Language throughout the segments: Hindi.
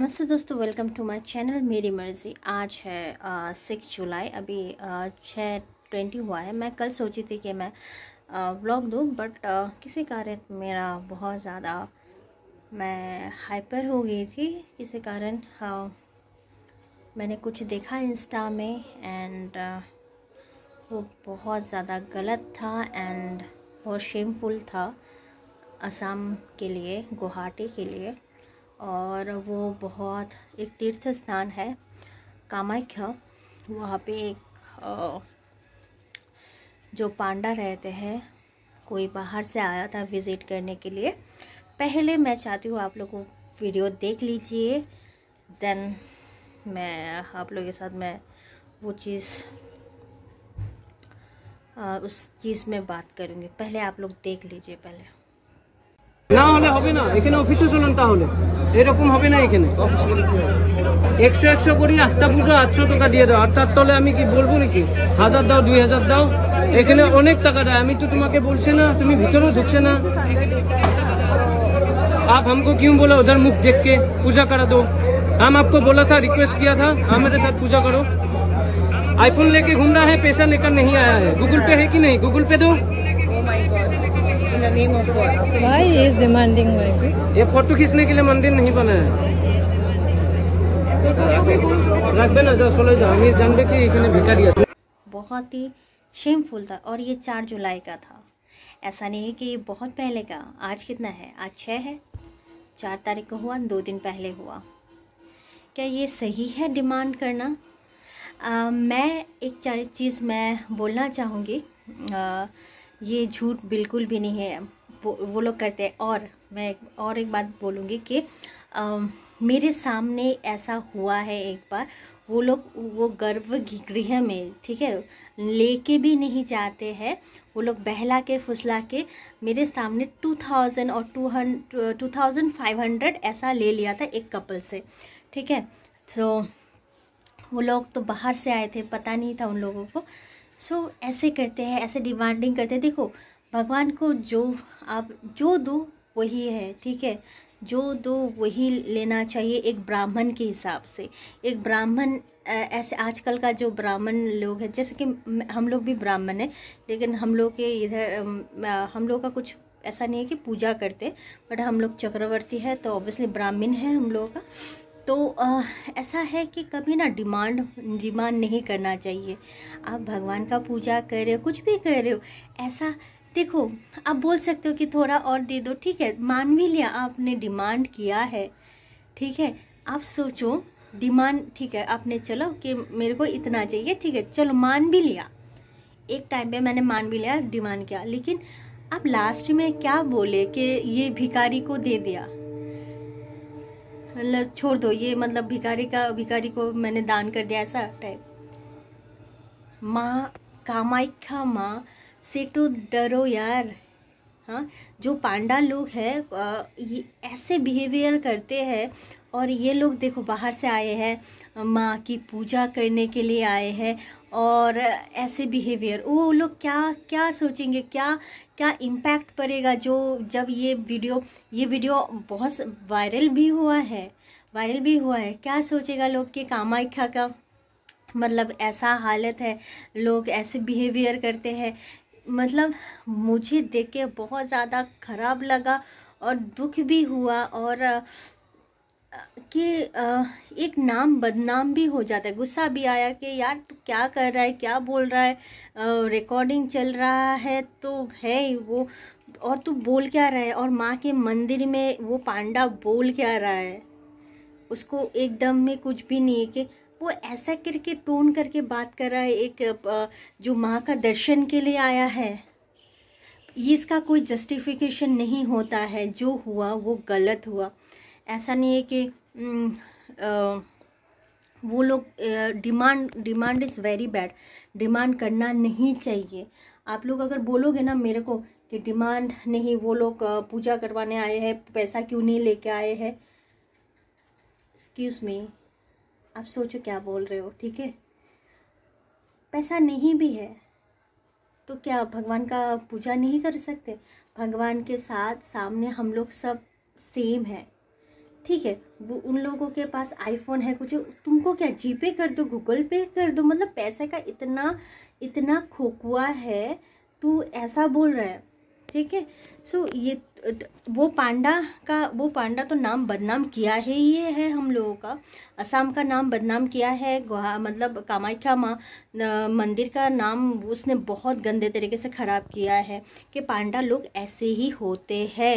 नमस्ते दोस्तों वेलकम टू माय चैनल मेरी मर्ज़ी आज है सिक्स जुलाई अभी छः ट्वेंटी हुआ है मैं कल सोची थी कि मैं व्लॉग दूँ बट किसी कारण मेरा बहुत ज़्यादा मैं हाइपर हो गई थी किसी कारण हाँ, मैंने कुछ देखा इंस्टा में एंड वो बहुत ज़्यादा गलत था एंड बहुत शेमफुल था असम के लिए गुवाहाटी के लिए और वो बहुत एक तीर्थ स्थान है कामाख्या वहाँ पे एक जो पांडा रहते हैं कोई बाहर से आया था विज़िट करने के लिए पहले मैं चाहती हूँ आप लोगों वीडियो देख लीजिए देन मैं आप लोगों के साथ मैं वो चीज़ उस चीज़ में बात करूँगी पहले आप लोग देख लीजिए पहले হবে না এখানে অফিসে শোনেন তাহলে এরকম হবে না এখানে একশো একশো করি আটটা পুজো আটশো টাকা দিয়ে দাও আটটার তলে আমি কি বলবো নাকি হাজার দাও দুই হাজার দাও এখানে অনেক টাকা দেয় আমি তো তোমাকে বলছি না তুমি ভিতরেও ঢুকছে না আপ আমি কেউ बोला ওদের মুখ দেখকে পূজা করা দো আম हम বলা बोला রিকোয়েস্ট কিয়া থা था সাথে পূজা করো আইফোন লেকে लेके घूम रहा है पैसा लेकर नहीं आया है गूगल पे है कि नहीं गूगल पे Why is demanding like this? ये फोटो खींचने के लिए मंदिर नहीं बना है बहुत ही शेमफुल था और ये चार जुलाई का था ऐसा नहीं है कि ये बहुत पहले का आज कितना है आज छः है चार तारीख को हुआ दो दिन पहले हुआ क्या ये सही है डिमांड करना आ, मैं एक चीज़ मैं बोलना चाहूँगी ये झूठ बिल्कुल भी नहीं है वो, वो लोग करते हैं और मैं एक, और एक बात बोलूँगी कि आ, मेरे सामने ऐसा हुआ है एक बार वो लोग वो गर्भ गृह में ठीक है लेके भी नहीं जाते हैं वो लोग बहला के फुसला के मेरे सामने टू थाउजेंड और two hundred two thousand five hundred ऐसा ले लिया था एक कपल से ठीक है सो तो so, वो लोग तो बाहर से आए थे पता नहीं था उन लोगों को सो so, ऐसे करते हैं ऐसे डिमांडिंग करते हैं देखो भगवान को जो आप जो दो वही है ठीक है जो दो वही लेना चाहिए एक ब्राह्मण के हिसाब से एक ब्राह्मण ऐसे आजकल का जो ब्राह्मण लोग हैं जैसे कि हम लोग भी ब्राह्मण हैं लेकिन हम लोग के इधर हम लोग का कुछ ऐसा नहीं है कि पूजा करते बट हम लोग चक्रवर्ती है तो ऑब्वियसली ब्राह्मण है हम लोगों का तो आ, ऐसा है कि कभी ना डिमांड डिमांड नहीं करना चाहिए आप भगवान का पूजा कर रहे हो कुछ भी कर रहे हो ऐसा देखो आप बोल सकते हो कि थोड़ा और दे दो ठीक है मान भी लिया आपने डिमांड किया है ठीक है आप सोचो डिमांड ठीक है आपने चलो कि मेरे को इतना चाहिए ठीक है चलो मान भी लिया एक टाइम पे मैंने मान भी लिया डिमांड किया लेकिन आप लास्ट में क्या बोले कि ये भिकारी को दे दिया मतलब छोड़ दो ये मतलब भिखारी का भिखारी को मैंने दान कर दिया ऐसा टाइप माँ कामाख्या माँ से तो डरो यार हाँ जो पांडा लोग हैं ये ऐसे बिहेवियर करते हैं और ये लोग देखो बाहर से आए हैं माँ की पूजा करने के लिए आए हैं और ऐसे बिहेवियर वो लोग क्या क्या सोचेंगे क्या क्या इम्पैक्ट पड़ेगा जो जब ये वीडियो ये वीडियो बहुत वायरल भी हुआ है वायरल भी हुआ है क्या सोचेगा लोग के कामाख्या का मतलब ऐसा हालत है लोग ऐसे बिहेवियर करते हैं मतलब मुझे देख के बहुत ज़्यादा ख़राब लगा और दुख भी हुआ और कि एक नाम बदनाम भी हो जाता है गुस्सा भी आया कि यार तू क्या कर रहा है क्या बोल रहा है रिकॉर्डिंग चल रहा है तो है वो और तू बोल क्या रहा है और माँ के मंदिर में वो पांडा बोल क्या रहा है उसको एकदम में कुछ भी नहीं है कि वो ऐसा करके टोन करके बात कर रहा है एक जो माँ का दर्शन के लिए आया है ये इसका कोई जस्टिफिकेशन नहीं होता है जो हुआ वो गलत हुआ ऐसा नहीं है कि वो लोग demand demand is very bad demand करना नहीं चाहिए आप लोग अगर बोलोगे ना मेरे को कि डिमांड नहीं वो लोग पूजा करवाने आए हैं पैसा क्यों नहीं लेके आए हैं एक्सक्यूज़ मी आप सोचो क्या बोल रहे हो ठीक है पैसा नहीं भी है तो क्या भगवान का पूजा नहीं कर सकते भगवान के साथ सामने हम लोग सब सेम है ठीक है वो उन लोगों के पास आईफोन है कुछ तुमको क्या जीपे कर दो गूगल पे कर दो मतलब पैसे का इतना इतना खोकुआ है तू ऐसा बोल रहा है ठीक है सो ये वो पांडा का वो पांडा तो नाम बदनाम किया है ही है हम लोगों का असम का नाम बदनाम किया है गुहा मतलब कामाख्या माँ मंदिर का नाम उसने बहुत गंदे तरीके से ख़राब किया है कि पांडा लोग ऐसे ही होते हैं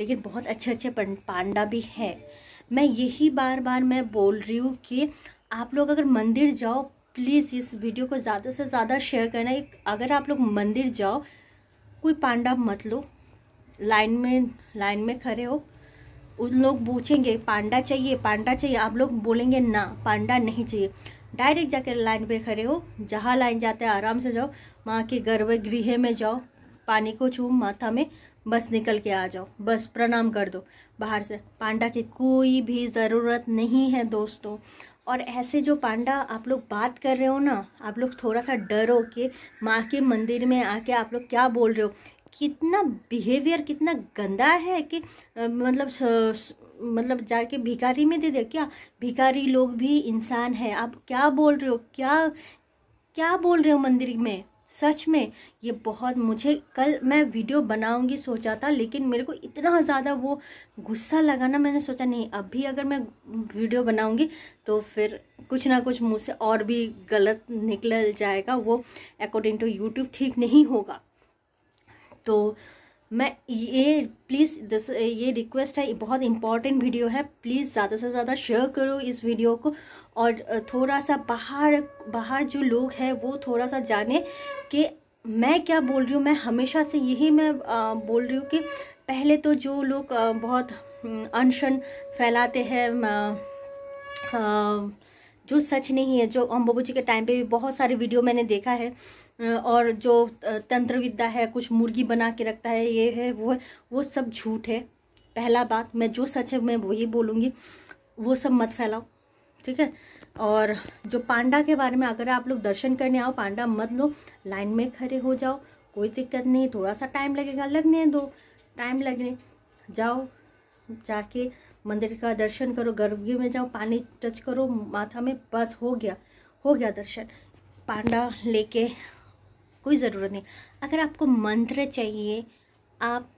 लेकिन बहुत अच्छे अच्छे पांडा भी हैं मैं यही बार बार मैं बोल रही हूँ कि आप लोग अगर मंदिर जाओ प्लीज़ इस वीडियो को ज़्यादा से ज़्यादा शेयर करना अगर आप लोग मंदिर जाओ कोई पांडा मत लो लाइन में लाइन में खड़े हो उन लोग पूछेंगे पांडा चाहिए पांडा चाहिए आप लोग बोलेंगे ना पांडा नहीं चाहिए डायरेक्ट जाकर लाइन पे खड़े हो जहाँ लाइन जाते हैं आराम से जाओ माँ के गर्भगृह में जाओ पानी को छू माथा में बस निकल के आ जाओ बस प्रणाम कर दो बाहर से पांडा की कोई भी ज़रूरत नहीं है दोस्तों और ऐसे जो पांडा आप लोग बात कर रहे हो ना आप लोग थोड़ा सा डरो कि माँ के मंदिर में आके आप लोग क्या बोल रहे हो कितना बिहेवियर कितना गंदा है कि मतलब स, स, मतलब जाके भिखारी में दे दे क्या भिखारी लोग भी इंसान है आप क्या बोल रहे हो क्या क्या बोल रहे हो मंदिर में सच में ये बहुत मुझे कल मैं वीडियो बनाऊंगी सोचा था लेकिन मेरे को इतना ज़्यादा वो गुस्सा लगा ना मैंने सोचा नहीं अब भी अगर मैं वीडियो बनाऊंगी तो फिर कुछ ना कुछ मुँह से और भी गलत निकल जाएगा वो अकॉर्डिंग टू यूट्यूब ठीक नहीं होगा तो मैं ये प्लीज़ दस ये रिक्वेस्ट है बहुत इंपॉर्टेंट वीडियो है प्लीज़ ज़्यादा से ज़्यादा शेयर करो इस वीडियो को और थोड़ा सा बाहर बाहर जो लोग हैं वो थोड़ा सा जाने कि मैं क्या बोल रही हूँ मैं हमेशा से यही मैं आ, बोल रही हूँ कि पहले तो जो लोग बहुत हम्म, अनशन फैलाते हैं जो सच नहीं है जो हम बाबू जी के टाइम पे भी बहुत सारे वीडियो मैंने देखा है और जो तंत्र विद्या है कुछ मुर्गी बना के रखता है ये है वो है वो सब झूठ है पहला बात मैं जो सच है मैं वही बोलूँगी वो सब मत फैलाओ ठीक है और जो पांडा के बारे में अगर आप लोग दर्शन करने आओ पांडा मत लो लाइन में खड़े हो जाओ कोई दिक्कत नहीं थोड़ा सा टाइम लगेगा लगने दो टाइम लगने जाओ जाके मंदिर का दर्शन करो गर्भगृह में जाओ पानी टच करो माथा में बस हो गया हो गया दर्शन पांडा लेके कोई ज़रूरत नहीं अगर आपको मंत्र चाहिए आप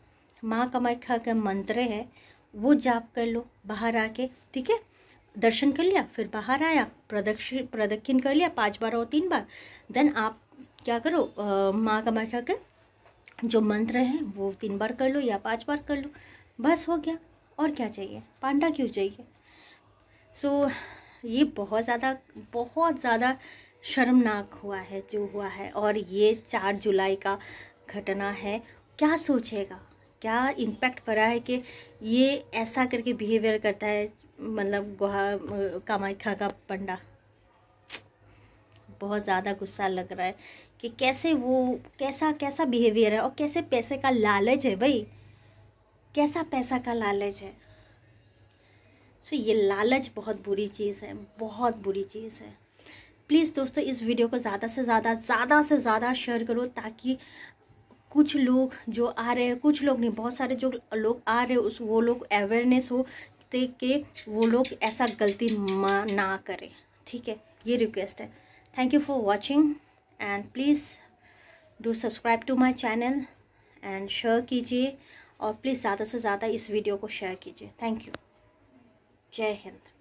माँ कामाख्या का मंत्र है वो जाप कर लो बाहर आके ठीक है दर्शन कर लिया फिर बाहर आया प्रदक्षिण प्रदक्षिण कर लिया पांच बार और तीन बार देन आप क्या करो माँ कामाख्या के जो मंत्र हैं वो तीन बार कर लो या पांच बार कर लो बस हो गया और क्या चाहिए पांडा क्यों चाहिए सो so, ये बहुत ज़्यादा बहुत ज़्यादा शर्मनाक हुआ है जो हुआ है और ये चार जुलाई का घटना है क्या सोचेगा क्या इम्पैक्ट पड़ा है कि ये ऐसा करके बिहेवियर करता है मतलब गुहा कामाख्या का पंडा बहुत ज़्यादा गुस्सा लग रहा है कि कैसे वो कैसा कैसा बिहेवियर है और कैसे पैसे का लालच है भाई कैसा पैसा का लालच है सो so, ये लालच बहुत बुरी चीज़ है बहुत बुरी चीज़ है प्लीज़ दोस्तों इस वीडियो को ज़्यादा से ज़्यादा ज़्यादा से ज़्यादा शेयर करो ताकि कुछ लोग जो आ रहे हैं कुछ लोग नहीं बहुत सारे जो लोग आ रहे उस वो लोग अवेयरनेस हो कि वो लोग ऐसा गलती ना करें ठीक है ये रिक्वेस्ट है thank you for watching and please do subscribe to my channel and share कीजिए और प्लीज़ ज़्यादा से ज़्यादा इस वीडियो को शेयर कीजिए थैंक यू जय हिंद